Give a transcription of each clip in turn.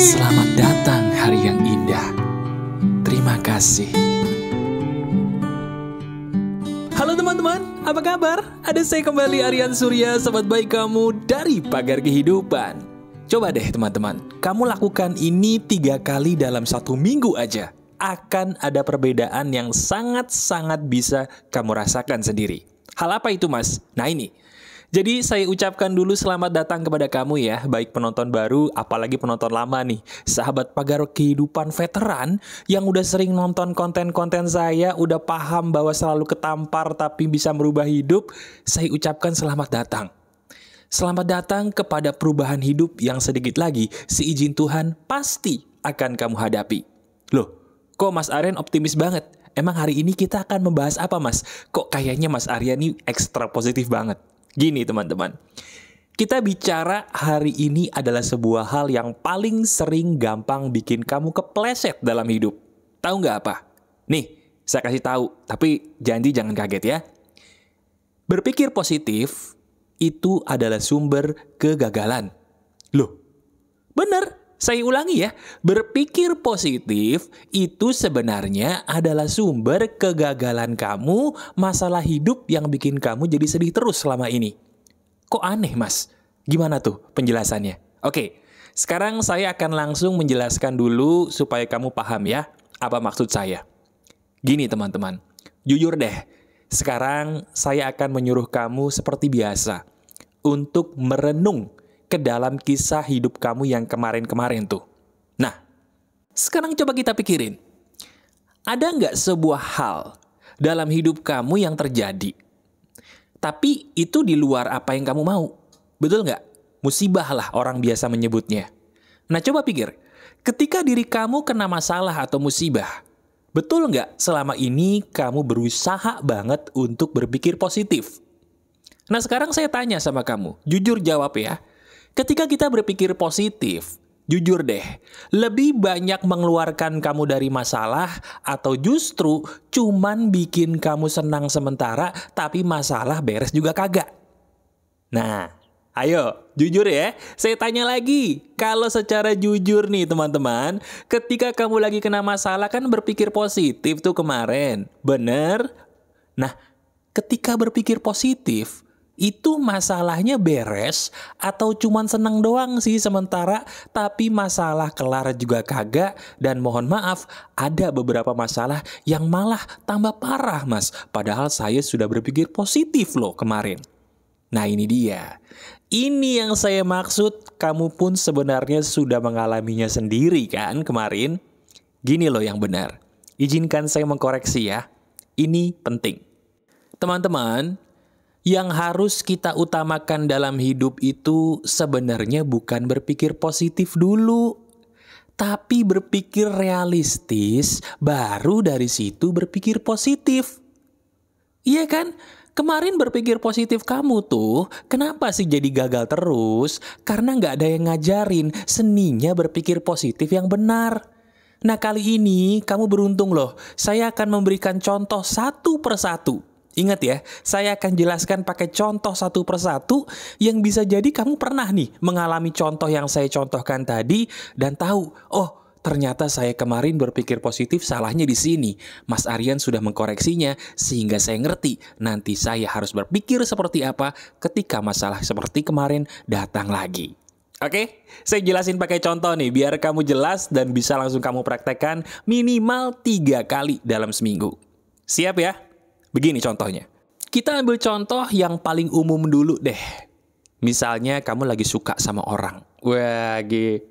Selamat datang hari yang indah. Terima kasih. Halo teman-teman, apa kabar? Ada saya kembali Aryan Surya, sahabat baik kamu dari Pagar Kehidupan. Coba deh teman-teman, kamu lakukan ini tiga kali dalam satu minggu aja. Akan ada perbedaan yang sangat-sangat bisa kamu rasakan sendiri. Hal apa itu mas? Nah ini, jadi saya ucapkan dulu selamat datang kepada kamu ya, baik penonton baru, apalagi penonton lama nih. Sahabat pagar kehidupan veteran yang udah sering nonton konten-konten saya, udah paham bahwa selalu ketampar tapi bisa merubah hidup, saya ucapkan selamat datang. Selamat datang kepada perubahan hidup yang sedikit lagi, seizin Tuhan pasti akan kamu hadapi. Loh, kok Mas Aren optimis banget? Emang hari ini kita akan membahas apa, Mas? Kok kayaknya Mas Arya ini ekstra positif banget? Gini teman-teman, kita bicara hari ini adalah sebuah hal yang paling sering gampang bikin kamu kepleset dalam hidup. Tahu nggak apa? Nih, saya kasih tahu, tapi janji jangan kaget ya. Berpikir positif itu adalah sumber kegagalan. Loh, bener. Saya ulangi ya, berpikir positif itu sebenarnya adalah sumber kegagalan kamu, masalah hidup yang bikin kamu jadi sedih terus selama ini. Kok aneh mas? Gimana tuh penjelasannya? Oke, sekarang saya akan langsung menjelaskan dulu supaya kamu paham ya apa maksud saya. Gini teman-teman, jujur deh, sekarang saya akan menyuruh kamu seperti biasa untuk merenung ke dalam kisah hidup kamu yang kemarin-kemarin tuh. Nah, sekarang coba kita pikirin. Ada nggak sebuah hal dalam hidup kamu yang terjadi? Tapi itu di luar apa yang kamu mau. Betul nggak? Musibah lah orang biasa menyebutnya. Nah coba pikir, ketika diri kamu kena masalah atau musibah, Betul nggak selama ini kamu berusaha banget untuk berpikir positif? Nah sekarang saya tanya sama kamu, jujur jawab ya. Ketika kita berpikir positif, jujur deh, lebih banyak mengeluarkan kamu dari masalah atau justru cuman bikin kamu senang sementara tapi masalah beres juga kagak. Nah, Ayo, jujur ya. Saya tanya lagi, kalau secara jujur nih teman-teman, ketika kamu lagi kena masalah kan berpikir positif tuh kemarin. Bener? Nah, ketika berpikir positif, itu masalahnya beres atau cuman seneng doang sih sementara tapi masalah kelar juga kagak dan mohon maaf ada beberapa masalah yang malah tambah parah mas padahal saya sudah berpikir positif loh kemarin. Nah ini dia, ini yang saya maksud kamu pun sebenarnya sudah mengalaminya sendiri kan kemarin. Gini loh yang benar, izinkan saya mengkoreksi ya, ini penting. Teman-teman, yang harus kita utamakan dalam hidup itu sebenarnya bukan berpikir positif dulu, tapi berpikir realistis, baru dari situ berpikir positif. Iya kan? Kemarin berpikir positif kamu tuh, kenapa sih jadi gagal terus? Karena nggak ada yang ngajarin seninya berpikir positif yang benar. Nah kali ini kamu beruntung loh, saya akan memberikan contoh satu persatu Ingat ya, saya akan jelaskan pakai contoh satu persatu yang bisa jadi kamu pernah nih mengalami contoh yang saya contohkan tadi dan tahu, oh ternyata saya kemarin berpikir positif salahnya di sini. Mas Aryan sudah mengkoreksinya sehingga saya ngerti nanti saya harus berpikir seperti apa ketika masalah seperti kemarin datang lagi. Oke, saya jelasin pakai contoh nih biar kamu jelas dan bisa langsung kamu praktekkan minimal tiga kali dalam seminggu. Siap ya? Begini contohnya. Kita ambil contoh yang paling umum dulu deh. Misalnya kamu lagi suka sama orang. Wah,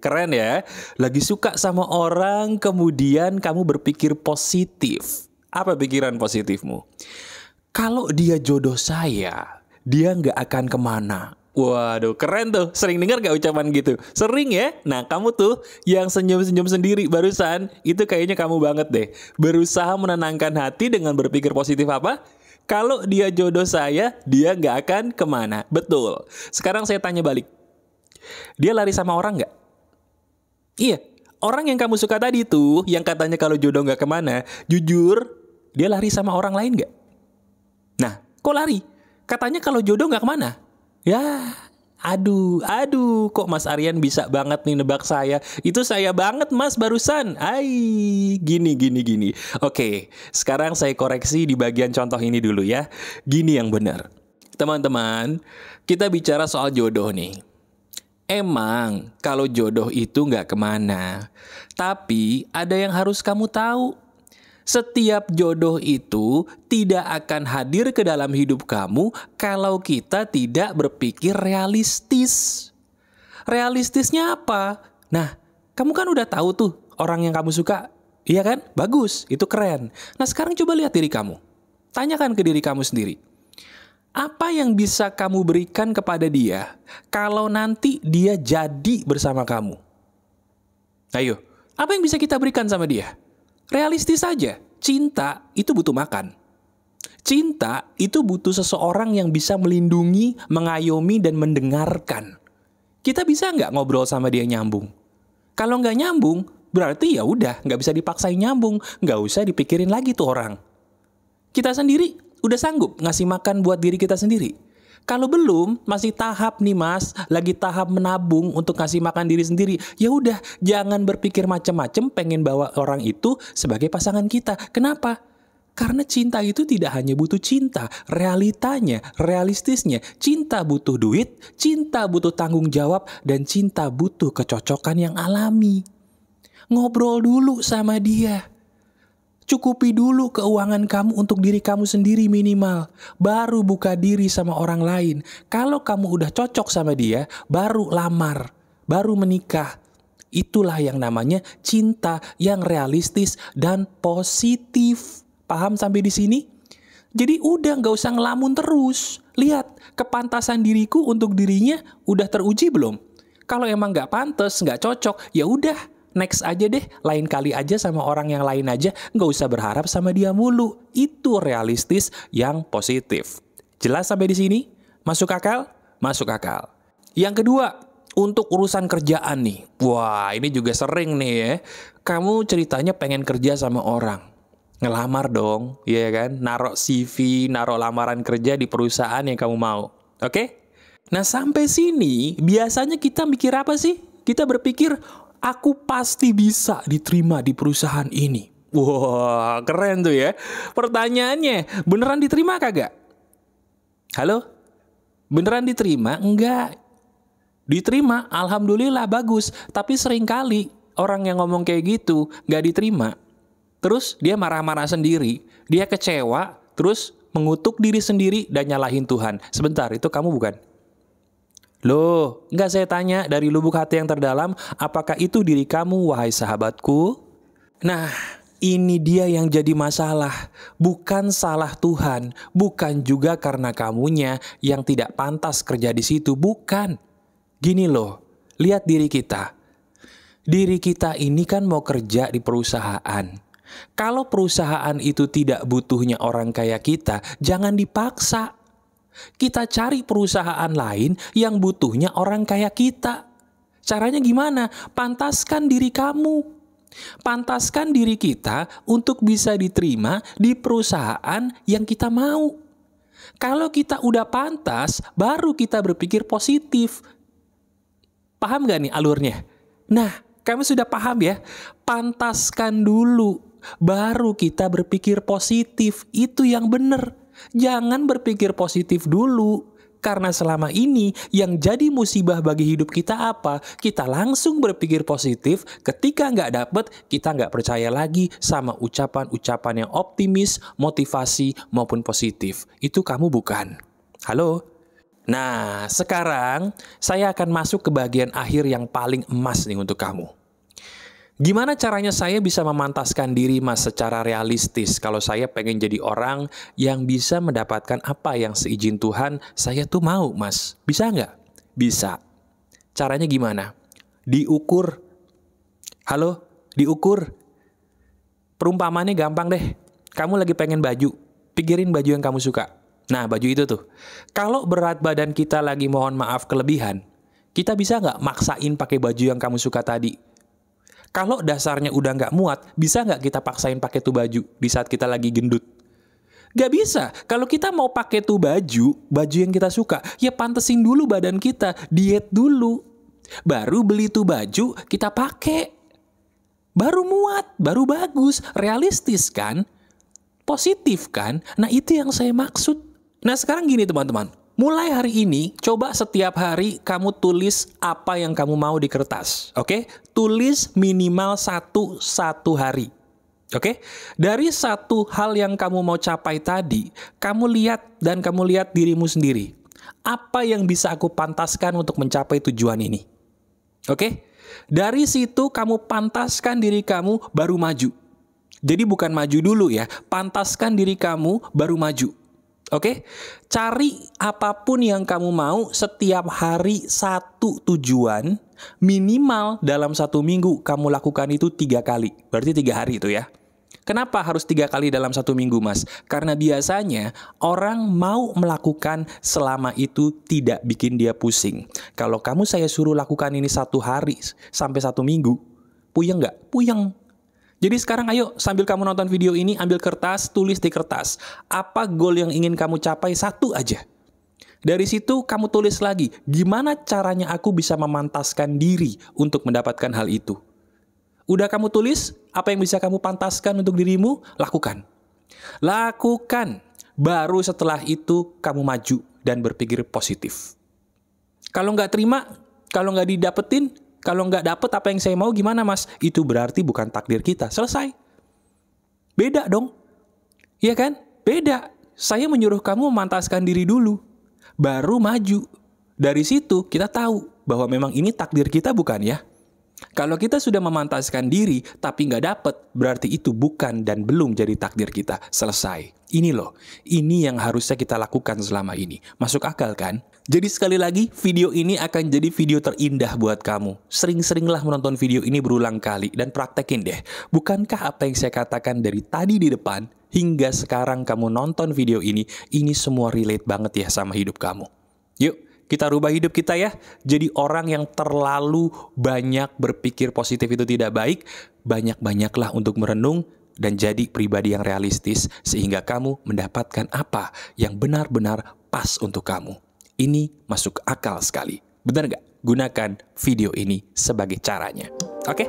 keren ya. Lagi suka sama orang, kemudian kamu berpikir positif. Apa pikiran positifmu? Kalau dia jodoh saya, dia nggak akan kemana. Waduh, keren tuh. Sering dengar gak ucapan gitu? Sering ya? Nah, kamu tuh yang senyum-senyum sendiri barusan, itu kayaknya kamu banget deh. Berusaha menenangkan hati dengan berpikir positif apa? Kalau dia jodoh saya, dia gak akan kemana. Betul. Sekarang saya tanya balik. Dia lari sama orang gak? Iya. Orang yang kamu suka tadi tuh, yang katanya kalau jodoh gak kemana, jujur, dia lari sama orang lain gak? Nah, kok lari? Katanya kalau jodoh gak kemana? Ya, aduh, aduh, kok Mas Aryan bisa banget nih nebak saya. Itu saya banget Mas barusan. Ai, gini, gini, gini. Oke, sekarang saya koreksi di bagian contoh ini dulu ya. Gini yang benar. Teman-teman, kita bicara soal jodoh nih. Emang kalau jodoh itu nggak kemana. Tapi ada yang harus kamu tahu setiap jodoh itu tidak akan hadir ke dalam hidup kamu kalau kita tidak berpikir realistis. Realistisnya apa? Nah, kamu kan udah tahu tuh orang yang kamu suka. Iya kan? Bagus, itu keren. Nah, sekarang coba lihat diri kamu. Tanyakan ke diri kamu sendiri. Apa yang bisa kamu berikan kepada dia kalau nanti dia jadi bersama kamu? Ayo, apa yang bisa kita berikan sama dia? Realistis saja, cinta itu butuh makan. Cinta itu butuh seseorang yang bisa melindungi, mengayomi, dan mendengarkan. Kita bisa nggak ngobrol sama dia nyambung? Kalau nggak nyambung, berarti ya udah nggak bisa dipaksain nyambung, nggak usah dipikirin lagi tuh orang. Kita sendiri udah sanggup ngasih makan buat diri kita sendiri. Kalau belum, masih tahap nih mas, lagi tahap menabung untuk kasih makan diri sendiri. Ya udah, jangan berpikir macam-macam pengen bawa orang itu sebagai pasangan kita. Kenapa? Karena cinta itu tidak hanya butuh cinta, realitanya, realistisnya, cinta butuh duit, cinta butuh tanggung jawab, dan cinta butuh kecocokan yang alami. Ngobrol dulu sama dia Cukupi dulu keuangan kamu untuk diri kamu sendiri minimal. Baru buka diri sama orang lain. Kalau kamu udah cocok sama dia, baru lamar, baru menikah. Itulah yang namanya cinta yang realistis dan positif. Paham sampai di sini? Jadi udah nggak usah ngelamun terus. Lihat, kepantasan diriku untuk dirinya udah teruji belum? Kalau emang nggak pantas, nggak cocok, ya udah next aja deh, lain kali aja sama orang yang lain aja, nggak usah berharap sama dia mulu. Itu realistis yang positif. Jelas sampai di sini? Masuk akal? Masuk akal. Yang kedua, untuk urusan kerjaan nih. Wah, ini juga sering nih ya. Kamu ceritanya pengen kerja sama orang ngelamar dong, ya kan? Narok CV, narok lamaran kerja di perusahaan yang kamu mau. Oke? Okay? Nah, sampai sini biasanya kita mikir apa sih? Kita berpikir, aku pasti bisa diterima di perusahaan ini. Wah, wow, keren tuh ya. Pertanyaannya, beneran diterima kagak? Halo? Beneran diterima? Enggak. Diterima, alhamdulillah bagus. Tapi seringkali orang yang ngomong kayak gitu nggak diterima. Terus dia marah-marah sendiri, dia kecewa, terus mengutuk diri sendiri dan nyalahin Tuhan. Sebentar, itu kamu bukan? Loh, nggak saya tanya dari lubuk hati yang terdalam, apakah itu diri kamu, wahai sahabatku? Nah, ini dia yang jadi masalah. Bukan salah Tuhan, bukan juga karena kamunya yang tidak pantas kerja di situ, bukan. Gini loh, lihat diri kita. Diri kita ini kan mau kerja di perusahaan. Kalau perusahaan itu tidak butuhnya orang kaya kita, jangan dipaksa. Kita cari perusahaan lain yang butuhnya orang kaya kita. Caranya gimana? Pantaskan diri kamu. Pantaskan diri kita untuk bisa diterima di perusahaan yang kita mau. Kalau kita udah pantas, baru kita berpikir positif. Paham gak nih alurnya? Nah, kami sudah paham ya. Pantaskan dulu, baru kita berpikir positif. Itu yang benar. Jangan berpikir positif dulu, karena selama ini yang jadi musibah bagi hidup kita apa? Kita langsung berpikir positif, ketika nggak dapet, kita nggak percaya lagi sama ucapan-ucapan yang optimis, motivasi, maupun positif. Itu kamu bukan. Halo? Nah, sekarang saya akan masuk ke bagian akhir yang paling emas nih untuk kamu. Gimana caranya saya bisa memantaskan diri mas secara realistis kalau saya pengen jadi orang yang bisa mendapatkan apa yang seizin Tuhan saya tuh mau mas? Bisa nggak? Bisa. Caranya gimana? Diukur. Halo? Diukur. Perumpamannya gampang deh. Kamu lagi pengen baju. Pikirin baju yang kamu suka. Nah, baju itu tuh. Kalau berat badan kita lagi mohon maaf kelebihan, kita bisa nggak maksain pakai baju yang kamu suka tadi? Kalau dasarnya udah nggak muat, bisa nggak kita paksain pakai tuh baju di saat kita lagi gendut? Gak bisa. Kalau kita mau pakai tuh baju, baju yang kita suka, ya pantesin dulu badan kita, diet dulu. Baru beli tuh baju, kita pakai. Baru muat, baru bagus, realistis kan? Positif kan? Nah itu yang saya maksud. Nah sekarang gini teman-teman, Mulai hari ini, coba setiap hari kamu tulis apa yang kamu mau di kertas. Oke, okay? tulis minimal satu satu hari. Oke, okay? dari satu hal yang kamu mau capai tadi, kamu lihat dan kamu lihat dirimu sendiri. Apa yang bisa aku pantaskan untuk mencapai tujuan ini? Oke, okay? dari situ kamu pantaskan diri kamu baru maju. Jadi bukan maju dulu ya, pantaskan diri kamu baru maju. Oke, okay? cari apapun yang kamu mau setiap hari satu tujuan minimal dalam satu minggu kamu lakukan itu tiga kali. Berarti tiga hari itu ya. Kenapa harus tiga kali dalam satu minggu, Mas? Karena biasanya orang mau melakukan selama itu tidak bikin dia pusing. Kalau kamu saya suruh lakukan ini satu hari sampai satu minggu, puyeng nggak? Puyeng. Jadi sekarang ayo sambil kamu nonton video ini ambil kertas, tulis di kertas. Apa goal yang ingin kamu capai satu aja. Dari situ kamu tulis lagi, gimana caranya aku bisa memantaskan diri untuk mendapatkan hal itu. Udah kamu tulis, apa yang bisa kamu pantaskan untuk dirimu, lakukan. Lakukan. Baru setelah itu kamu maju dan berpikir positif. Kalau nggak terima, kalau nggak didapetin, kalau nggak dapet apa yang saya mau gimana mas? Itu berarti bukan takdir kita. Selesai. Beda dong. Iya kan? Beda. Saya menyuruh kamu memantaskan diri dulu. Baru maju. Dari situ kita tahu bahwa memang ini takdir kita bukan ya? Kalau kita sudah memantaskan diri tapi nggak dapet, berarti itu bukan dan belum jadi takdir kita. Selesai. Ini loh, ini yang harusnya kita lakukan selama ini. Masuk akal kan? Jadi sekali lagi, video ini akan jadi video terindah buat kamu. Sering-seringlah menonton video ini berulang kali dan praktekin deh. Bukankah apa yang saya katakan dari tadi di depan hingga sekarang kamu nonton video ini, ini semua relate banget ya sama hidup kamu. Yuk, kita rubah hidup kita ya. Jadi orang yang terlalu banyak berpikir positif itu tidak baik. Banyak-banyaklah untuk merenung dan jadi pribadi yang realistis sehingga kamu mendapatkan apa yang benar-benar pas untuk kamu. Ini masuk akal sekali. Benar nggak? Gunakan video ini sebagai caranya. Oke? Okay?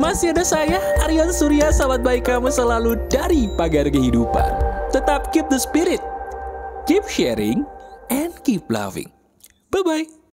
Masih ada saya, Aryan Surya, sahabat baik kamu selalu dari Pagar Kehidupan. Tetap keep the spirit, keep sharing, keep loving. Bye bye.